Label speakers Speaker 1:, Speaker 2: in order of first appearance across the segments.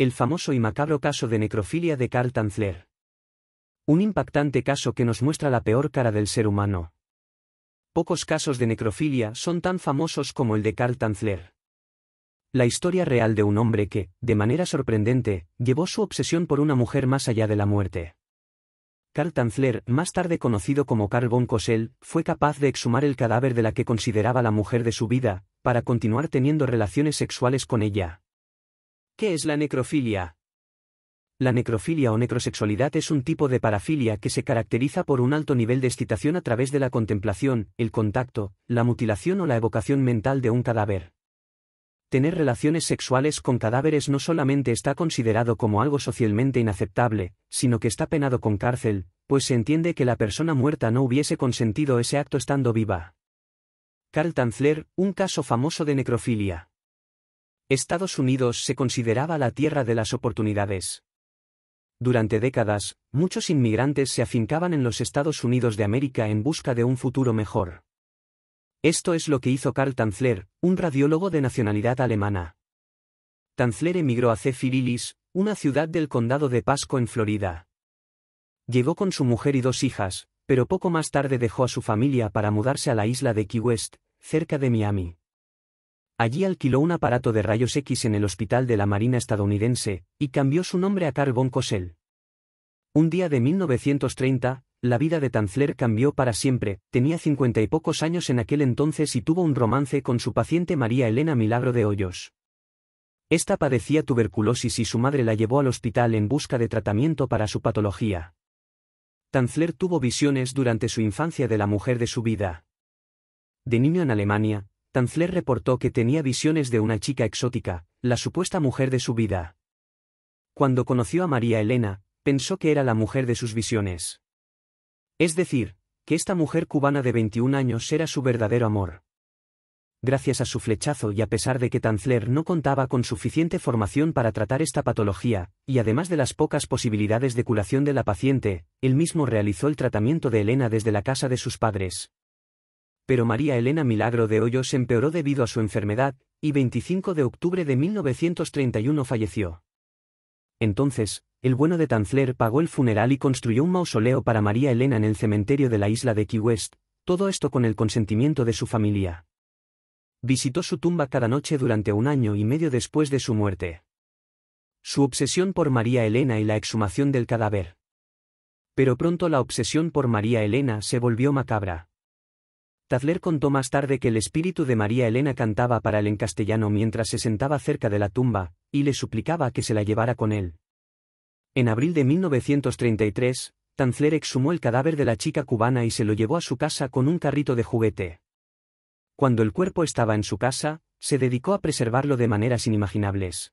Speaker 1: El famoso y macabro caso de necrofilia de Karl Tanzler. Un impactante caso que nos muestra la peor cara del ser humano. Pocos casos de necrofilia son tan famosos como el de Karl Tanzler. La historia real de un hombre que, de manera sorprendente, llevó su obsesión por una mujer más allá de la muerte. Karl Tanzler, más tarde conocido como Carl von Kossel, fue capaz de exhumar el cadáver de la que consideraba la mujer de su vida, para continuar teniendo relaciones sexuales con ella. ¿Qué es la necrofilia? La necrofilia o necrosexualidad es un tipo de parafilia que se caracteriza por un alto nivel de excitación a través de la contemplación, el contacto, la mutilación o la evocación mental de un cadáver. Tener relaciones sexuales con cadáveres no solamente está considerado como algo socialmente inaceptable, sino que está penado con cárcel, pues se entiende que la persona muerta no hubiese consentido ese acto estando viva. Carl Tanzler, un caso famoso de necrofilia. Estados Unidos se consideraba la tierra de las oportunidades. Durante décadas, muchos inmigrantes se afincaban en los Estados Unidos de América en busca de un futuro mejor. Esto es lo que hizo Karl Tanzler, un radiólogo de nacionalidad alemana. Tanzler emigró a Cephirilis, una ciudad del condado de Pasco en Florida. Llegó con su mujer y dos hijas, pero poco más tarde dejó a su familia para mudarse a la isla de Key West, cerca de Miami. Allí alquiló un aparato de rayos X en el Hospital de la Marina estadounidense, y cambió su nombre a Carl von Cosell. Un día de 1930, la vida de Tanzler cambió para siempre, tenía cincuenta y pocos años en aquel entonces y tuvo un romance con su paciente María Elena Milagro de Hoyos. Esta padecía tuberculosis y su madre la llevó al hospital en busca de tratamiento para su patología. Tanzler tuvo visiones durante su infancia de la mujer de su vida. De niño en Alemania, Tanzler reportó que tenía visiones de una chica exótica, la supuesta mujer de su vida. Cuando conoció a María Elena, pensó que era la mujer de sus visiones. Es decir, que esta mujer cubana de 21 años era su verdadero amor. Gracias a su flechazo y a pesar de que Tanzler no contaba con suficiente formación para tratar esta patología, y además de las pocas posibilidades de curación de la paciente, él mismo realizó el tratamiento de Elena desde la casa de sus padres pero María Elena Milagro de Hoyos empeoró debido a su enfermedad, y 25 de octubre de 1931 falleció. Entonces, el bueno de Tanzler pagó el funeral y construyó un mausoleo para María Elena en el cementerio de la isla de Key West, todo esto con el consentimiento de su familia. Visitó su tumba cada noche durante un año y medio después de su muerte. Su obsesión por María Elena y la exhumación del cadáver. Pero pronto la obsesión por María Elena se volvió macabra. Tanzler contó más tarde que el espíritu de María Elena cantaba para él en castellano mientras se sentaba cerca de la tumba, y le suplicaba que se la llevara con él. En abril de 1933, Tanzler exhumó el cadáver de la chica cubana y se lo llevó a su casa con un carrito de juguete. Cuando el cuerpo estaba en su casa, se dedicó a preservarlo de maneras inimaginables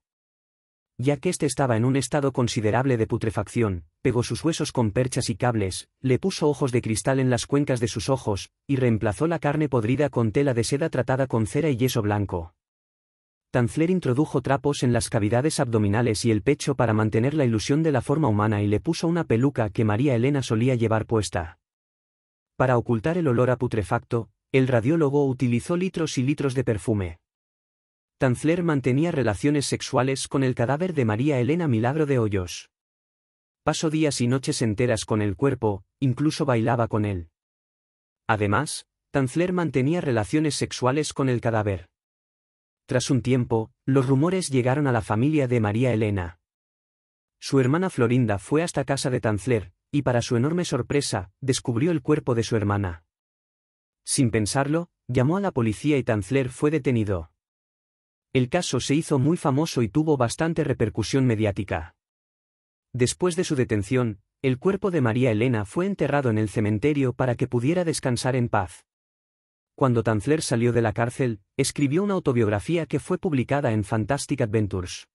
Speaker 1: ya que éste estaba en un estado considerable de putrefacción, pegó sus huesos con perchas y cables, le puso ojos de cristal en las cuencas de sus ojos, y reemplazó la carne podrida con tela de seda tratada con cera y yeso blanco. Tanzler introdujo trapos en las cavidades abdominales y el pecho para mantener la ilusión de la forma humana y le puso una peluca que María Elena solía llevar puesta. Para ocultar el olor a putrefacto, el radiólogo utilizó litros y litros de perfume. Tanzler mantenía relaciones sexuales con el cadáver de María Elena Milagro de Hoyos. Pasó días y noches enteras con el cuerpo, incluso bailaba con él. Además, Tanzler mantenía relaciones sexuales con el cadáver. Tras un tiempo, los rumores llegaron a la familia de María Elena. Su hermana Florinda fue hasta casa de Tanzler, y para su enorme sorpresa, descubrió el cuerpo de su hermana. Sin pensarlo, llamó a la policía y Tanzler fue detenido. El caso se hizo muy famoso y tuvo bastante repercusión mediática. Después de su detención, el cuerpo de María Elena fue enterrado en el cementerio para que pudiera descansar en paz. Cuando Tanzler salió de la cárcel, escribió una autobiografía que fue publicada en Fantastic Adventures.